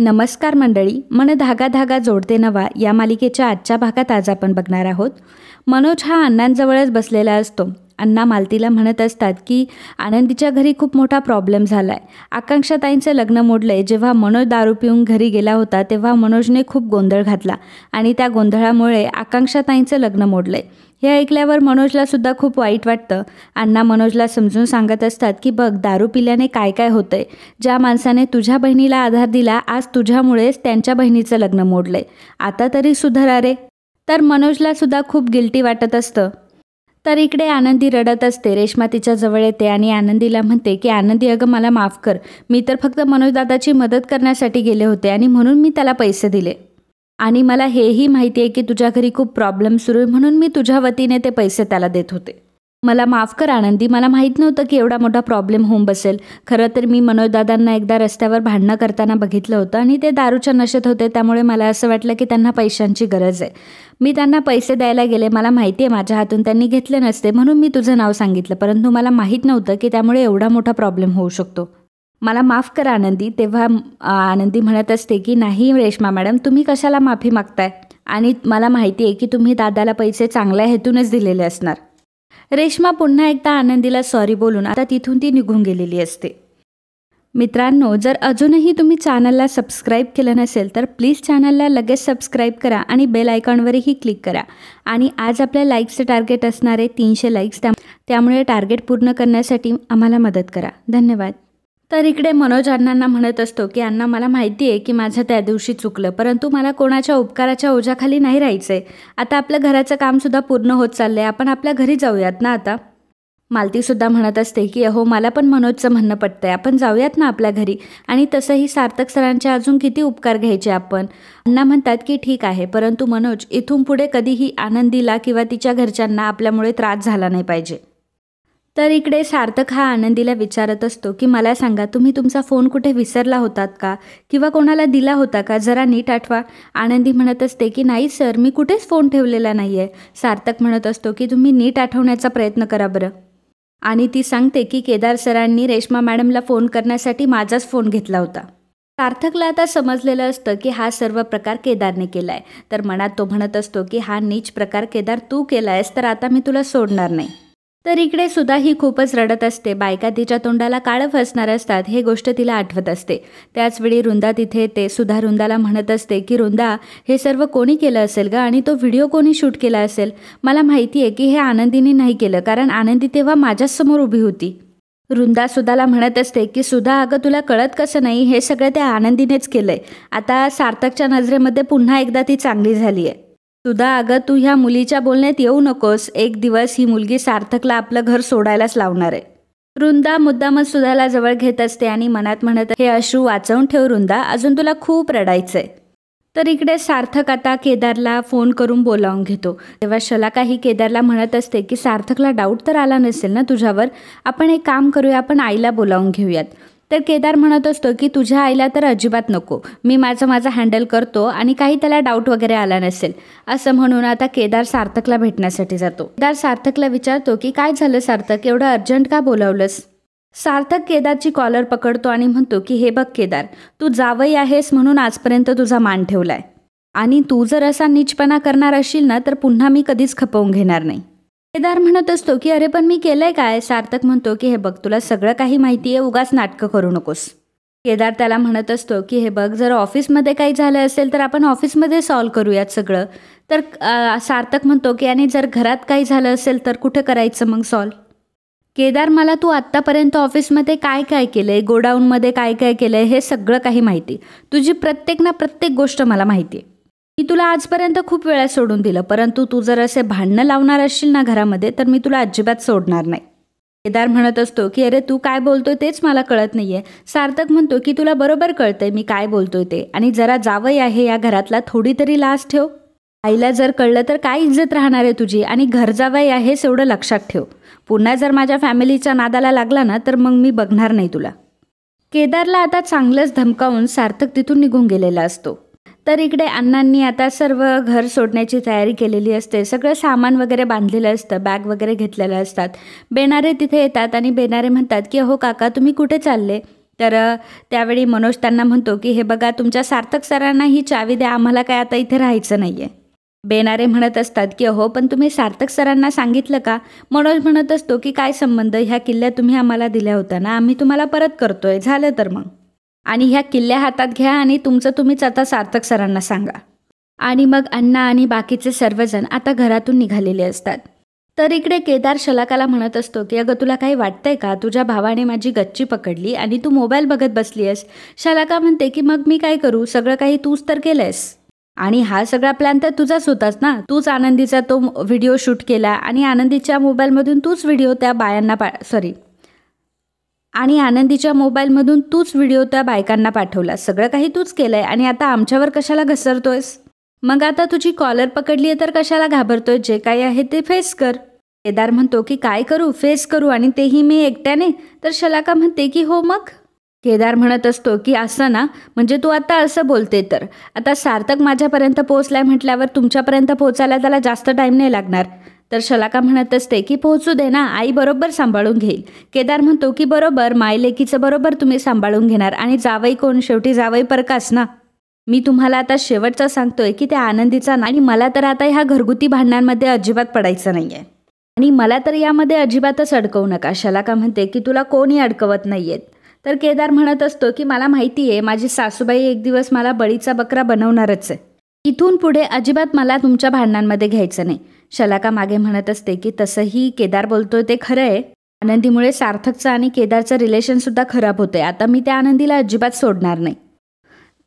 नमस्कार मंडळी मन धागा धागा जोडते नवा या मालिकेच्या आजच्या भागात आज आपण बघणार आहोत मनोज हा अण्णांजवळच बसलेला असतो अण्णा मालतीला म्हणत असतात की आनंदीच्या घरी खूप मोठा प्रॉब्लेम झाला आहे आकांक्षाताईंचं लग्न मोडलं आहे जेव्हा मनोज दारू पिऊन घरी गेला होता तेव्हा मनोजने खूप गोंधळ घातला आणि त्या गोंधळामुळे आकांक्षाताईंचं लग्न मोडलं आहे हे ऐकल्यावर मनोजला सुद्धा खूप वाईट वाटतं अण्णा मनोजला समजून सांगत असतात की बघ दारू पिल्याने काय काय होतंय ज्या माणसाने तुझ्या बहिणीला आधार दिला आज तुझ्यामुळेच त्यांच्या बहिणीचं लग्न मोडलंय आता तरी सुधारा रे तर मनोजला सुद्धा खूप गिल्टी वाटत असतं तर इकडे आनंदी रडत असते रेश्मा तिच्या जवळ येते आणि आनंदीला म्हणते की आनंदी अगं मला माफ कर मी तर फक्त मनोजदादाची मदत करण्यासाठी गेले होते आणि म्हणून मी त्याला पैसे दिले आणि मला हेही माहिती आहे की तुझ्या घरी खूप प्रॉब्लेम सुरू आहे म्हणून मी तुझ्या वतीने ते पैसे त्याला देत होते मला माफ कर आनंदी मला माहीत नव्हतं की एवढा मोठा प्रॉब्लेम होऊन बसेल खरं तर मी मनोजदादांना एकदा रस्त्यावर भांडणं करताना बघितलं होतं आणि ते दारूच्या नशेत होते त्यामुळे मला असं वाटलं की त्यांना पैशांची गरज आहे मी त्यांना पैसे द्यायला गेले मला माहिती आहे माझ्या हातून त्यांनी घेतले नसते म्हणून मी तुझं नाव सांगितलं परंतु मला माहीत नव्हतं की त्यामुळे एवढा मोठा प्रॉब्लेम होऊ शकतो मला माफ कर आनंदी तेव्हा आनंदी म्हणत असते की नाही रेश्मा मॅडम तुम्ही कशाला माफी मागताय आणि मला माहिती आहे की तुम्ही दादाला पैसे चांगल्या हेतूनच दिलेले असणार रेश्मा पुन्हा एकदा आनंदीला सॉरी बोलून आता तिथून ती निघून गेलेली असते मित्रांनो जर अजूनही तुम्ही चॅनलला सबस्क्राईब केलं नसेल तर प्लीज चॅनलला लगेच सबस्क्राईब करा आणि बेल आयकॉनवरही क्लिक करा आणि आज आपल्या लाईक्सचे टार्गेट असणारे तीनशे लाईक्स त्यामुळे टार्गेट पूर्ण करण्यासाठी आम्हाला मदत करा धन्यवाद तर इकडे मनोज अण्णांना म्हणत असतो की अण्णा मला माहिती आहे की माझं त्या दिवशी चुकलं परंतु मला कोणाच्या उपकाराच्या ओझ्याखाली नाही राहायचं आहे आता आपलं घराचं कामसुद्धा पूर्ण होत चाललं आहे आपण आपल्या घरी जाऊयात ना आता मालतीसुद्धा म्हणत असते की अहो मला पण मनोजचं म्हणणं पटतं आहे आपण जाऊयात ना आपल्या घरी आणि तसंही सार्थक सरांचे अजून किती उपकार घ्यायचे आपण अण्णा म्हणतात की ठीक आहे परंतु मनोज इथून पुढे कधीही आनंदीला किंवा तिच्या घरच्यांना आपल्यामुळे त्रास झाला नाही पाहिजे तर इकडे सार्थक हा आनंदीला विचारत असतो की मला सांगा तुम्ही तुमचा फोन कुठे विसरला होतात का किंवा कोणाला दिला होता का जरा नीट आठवा आनंदी म्हणत असते की नाही सर मी कुठेच फोन ठेवलेला नाही आहे सार्थक म्हणत असतो की तुम्ही नीट आठवण्याचा प्रयत्न करा बरं आणि ती सांगते की केदार सरांनी रेश्मा मॅडमला फोन करण्यासाठी माझाच फोन घेतला होता सार्थकला आता समजलेलं असतं की हा सर्व प्रकार केदारने केला आहे तर मनात तो म्हणत असतो की हा नीच प्रकार केदार तू केला आहेस तर आता मी तुला सोडणार नाही तर इकडे सुद्धा ही खूपच रडत असते बायका तिच्या तोंडाला काळं फसणार असतात हे गोष्ट तिला आठवत असते त्याचवेळी रुंदा तिथे येते सुद्धा रुंदाला म्हणत असते की रुंदा हे सर्व कोणी केलं असेल का आणि तो व्हिडिओ कोणी शूट केला असेल मला माहिती आहे की हे आनंदीने नाही केलं कारण आनंदी तेव्हा समोर उभी होती रुंदा सुधाला म्हणत असते की सुधा अगं तुला कळत कसं नाही हे सगळं त्या आनंदीनेच केलंय आता सार्थकच्या नजरेमध्ये पुन्हा एकदा ती चांगली झाली आहे सुधा अगं तू ह्या मुलीच्या बोलण्यात येऊ नकोस एक दिवस ही मुलगी सार्थकला आपलं घर सोडायलाच लावणार आहे वृंदा मुद्दामच सुधाला जवळ घेत असते आणि मनात म्हणत हे अश्रू वाचवून ठेव रुंदा अजून तुला खूप रडायचंय तर इकडे सार्थक आता केदारला फोन करून बोलावून घेतो तेव्हा शलाकाही केदारला म्हणत असते की सार्थकला डाऊट तर आला नसेल ना तुझ्यावर आपण एक काम करूया आपण आईला बोलावून घेऊयात तर केदार म्हणत असतो की तुझ्या आईला तर अजिबात नको मी माझं माझं हँडल करतो आणि काही त्याला डाऊट वगैरे आला नसेल असं म्हणून आता केदार सार्थकला भेटण्यासाठी जातो केदार सार्थकला विचारतो की काय झालं सार्थक एवढं अर्जंट का बोलावलंस सार्थक केदारची कॉलर पकडतो आणि म्हणतो की हे बघ केदार तू जावई आहेस म्हणून आजपर्यंत तुझा मान ठेवलाय आणि तू जर असा नीचपणा करणार असशील ना तर पुन्हा मी कधीच खपवून घेणार नाही केदार म्हणत असतो की अरे पण मी केलंय काय सार्थक म्हणतो की हे बघ तुला सगळं काही माहिती आहे उगाच नाटकं करू नकोस केदार त्याला म्हणत असतो की हे बघ जर ऑफिसमध्ये काही झालं असेल तर आपण ऑफिसमध्ये सॉल्व्ह करूयात सगळं तर सार्थक म्हणतो की आणि जर घरात काही झालं असेल तर कुठं करायचं मग सॉल्व केदार मला तू आत्तापर्यंत ऑफिसमध्ये काय काय केलं आहे गोडाऊनमध्ये काय काय केलं आहे हे सगळं काही माहिती तुझी प्रत्येक ना प्रत्येक गोष्ट मला माहिती आहे मी तुला आजपर्यंत खूप वेळा सोडून दिलं परंतु तू जर असे भांडणं लावणार असशील ना घरामध्ये तर मी तुला अजिबात सोडणार नाही केदार म्हणत असतो की अरे तू काय बोलतोय तेच मला कळत नाहीये सार्थक म्हणतो की तुला बरोबर कळतंय मी काय बोलतोय ते आणि जरा जावई आहे या घरातला थोडी तरी लाज ठेव आईला जर कळलं तर काय इज्जत राहणार आहे तुझी आणि घर जावंही आहे एवढं लक्षात ठेव पुन्हा जर माझ्या फॅमिलीच्या नादाला लागला ना तर मग मी बघणार नाही तुला केदारला आता चांगलंच धमकावून सार्थक तिथून निघून गेलेला असतो तर इकडे अण्णांनी आता सर्व घर सोडण्याची तयारी केलेली असते सगळं सामान वगैरे बांधलेलं असतं बॅग वगैरे घेतलेलं असतात बेनारे तिथे येतात आणि बेनारे म्हणतात की अहो काका तुम्ही कुठे चालले तर त्यावेळी मनोज त्यांना म्हणतो की हे बघा तुमच्या सार्थक सरांना ही चावी द्या आम्हाला काय आता इथे राहायचं नाही आहे बेणारे म्हणत असतात की अहो पण तुम्ही सार्थक सरांना सांगितलं का मनोज म्हणत असतो की काय संबंध ह्या किल्ल्या तुम्ही आम्हाला दिल्या होत्या ना आम्ही तुम्हाला परत करतोय झालं तर मग आणि ह्या किल्ल्या हातात घ्या आणि तुमचं तुम्हीच आता सार्थक सरांना सांगा आणि मग अण्णा आणि बाकीचे सर्वजण आता घरातून निघालेले असतात तर इकडे केदार शलाकाला म्हणत असतो की अगं तुला काही वाटतंय का तुझ्या भावाने माझी गच्ची पकडली आणि तू मोबाईल बघत बसली आहेस शलाका म्हणते की मग मी काय करू सगळं काही तूच तर केलंयस आणि हा सगळा प्लॅन तर तुझाच होताच ना तूच आनंदीचा तो व्हिडिओ शूट केला आणि आनंदीच्या मोबाईलमधून तूच व्हिडिओ त्या बायांना पा सॉरी आणि आनंदीच्या मोबाईलमधून तूच व्हिडिओ त्या बायकांना पाठवला सगळं काही तूच केलंय आणि आता आमच्यावर कशाला घसरतोयस मग आता तुझी कॉलर पकडली आहे तर कशाला घाबरतोय जे काही आहे ते फेस कर केदार म्हणतो की काय करू फेस करू आणि तेही मी एकट्याने तर शलाका म्हणते की हो मग केदार म्हणत असतो की असं ना म्हणजे तू आता असं बोलते तर आता सार्थक माझ्यापर्यंत पोहोचलाय म्हटल्यावर तुमच्यापर्यंत पोहोचायला त्याला जास्त टाईम नाही लागणार तर शलाका म्हणत असते की पोहोचू दे ना आई बरोबर सांभाळून घेईल केदार म्हणतो की बरोबर मायलेकीचं बरोबर तुम्ही सांभाळून घेणार आणि जावई कोण शेवटी जावई परकास ना मी तुम्हाला आता शेवटचा सांगतोय की त्या आनंदीचा आणि मला तर आता ह्या घरगुती भांडणांमध्ये अजिबात पडायचं नाही आहे आणि मला तर यामध्ये अजिबातच अडकवू नका शलाका म्हणते की तुला कोणी अडकवत नाही आहेत तर केदार म्हणत असतो की मला माहिती आहे माझी सासूबाई एक दिवस मला बळीचा बकरा बनवणारच आहे इथून पुढे अजिबात मला तुमच्या भांडणांमध्ये घ्यायचं नाही शलाका मागे म्हणत असते की तसंही केदार बोलतोय ते खरं आहे आनंदीमुळे सार्थकचं आणि केदारचं रिलेशनसुद्धा खराब होतंय आता मी त्या आनंदीला अजिबात सोडणार नाही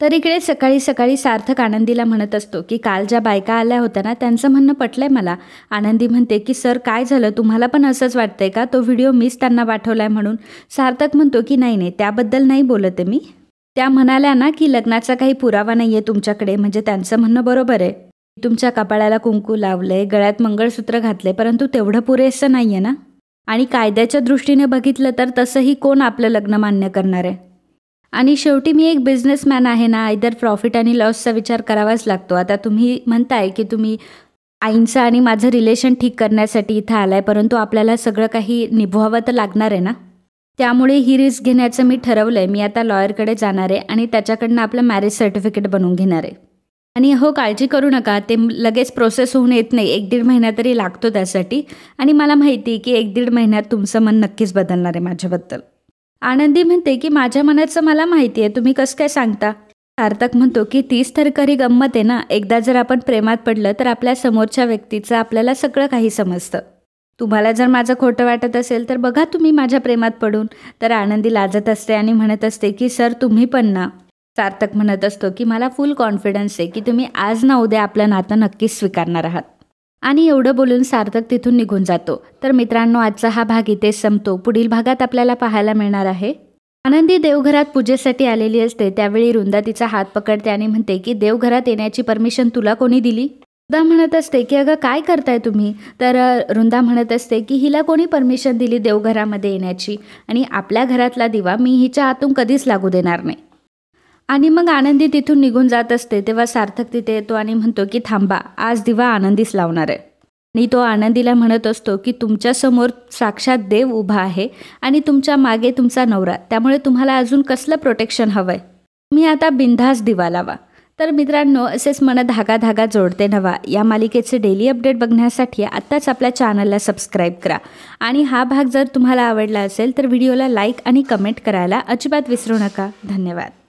तर इकडे सकाळी सकाळी सार्थक आनंदीला म्हणत असतो की काल ज्या बायका आल्या होत्या ना त्यांचं म्हणणं पटलंय मला आनंदी म्हणते की सर काय झालं तुम्हाला पण असंच वाटतंय का तो व्हिडिओ मीच त्यांना पाठवलाय म्हणून सार्थक म्हणतो की नाही नाही त्याबद्दल नाही बोलत आहे मी त्या म्हणाल्या ना की लग्नाचा काही पुरावा नाही आहे तुमच्याकडे म्हणजे त्यांचं म्हणणं बरोबर आहे तुमच्या कपाळाला कुंकू लावले गळ्यात मंगळसूत्र घातले परंतु तेवढं पुरेसं नाही आहे ना आणि कायद्याच्या दृष्टीने बघितलं तर तसंही कोण आपलं लग्न मान्य करणार आहे आणि शेवटी मी एक बिझनेसमॅन आहे ना इतर प्रॉफिट आणि लॉसचा विचार करावाच लागतो आता तुम्ही म्हणताय की तुम्ही आईंचं आणि माझं रिलेशन ठीक करण्यासाठी इथं आलाय परंतु आपल्याला सगळं काही निभवावं तर लागणार आहे ना त्यामुळे ही रिस्क घेण्याचं मी ठरवलं आहे मी आता लॉयरकडे जाणार आहे आणि त्याच्याकडनं आपलं मॅरेज सर्टिफिकेट बनवून घेणार आहे आणि हो काळजी करू नका ते लगेच प्रोसेस होऊन येत नाही एक दीड महिना तरी लागतो त्यासाठी आणि मला माहिती की एक दीड महिन्यात तुमचं मन नक्कीच बदलणार आहे माझ्याबद्दल आनंदी म्हणते की माझ्या मनाचं मला माहिती आहे तुम्ही कसं काय सांगता सार्थक म्हणतो की तीच तर गंमत आहे ना एकदा जर आपण प्रेमात पडलं तर आपल्या समोरच्या व्यक्तीचं आपल्याला सगळं काही समजतं तुम्हाला जर माझं खोटं वाटत असेल तर बघा तुम्ही माझ्या प्रेमात पडून तर आनंदी लाजत असते आणि म्हणत असते की सर तुम्ही पण ना सार्थक म्हणत असतो की मला फुल कॉन्फिडन्स आहे की तुम्ही आज ना उद्या आपलं नातं नक्कीच स्वीकारणार आहात आणि एवढं बोलून सार्थक तिथून निघून जातो तर मित्रांनो आजचा हा भाग इथेच संपतो पुढील भागात आपल्याला पाहायला मिळणार आहे आनंदी देवघरात पूजेसाठी आलेली असते त्यावेळी रुंदा तिचा हात पकडते आणि म्हणते की देवघरात येण्याची परमिशन तुला कोणी दिली वृंदा म्हणत असते की अगं काय करताय तुम्ही तर वृंदा म्हणत असते की हिला कोणी परमिशन दिली देवघरामध्ये येण्याची आणि आपल्या घरातला दिवा मी हिच्या आतून कधीच लागू देणार नाही आणि मग आनंदी तिथून निघून जात असते तेव्हा सार्थक तिथे येतो आणि म्हणतो की थांबा आज दिवा आनंदीच लावणार आहे आणि तो आनंदीला म्हणत असतो की तुमच्यासमोर साक्षात देव उभा आहे आणि तुमच्या मागे तुमचा नवरा त्यामुळे तुम्हाला अजून कसलं प्रोटेक्शन हवं आहे मी आता बिंधास दिवा लावा तर मित्रांनो असेच मन धागा धागा जोडते नवा या मालिकेचे डेली अपडेट बघण्यासाठी आत्ताच आपल्या चॅनलला सबस्क्राईब करा आणि हा भाग जर तुम्हाला आवडला असेल तर व्हिडिओला लाईक आणि कमेंट करायला अजिबात विसरू नका धन्यवाद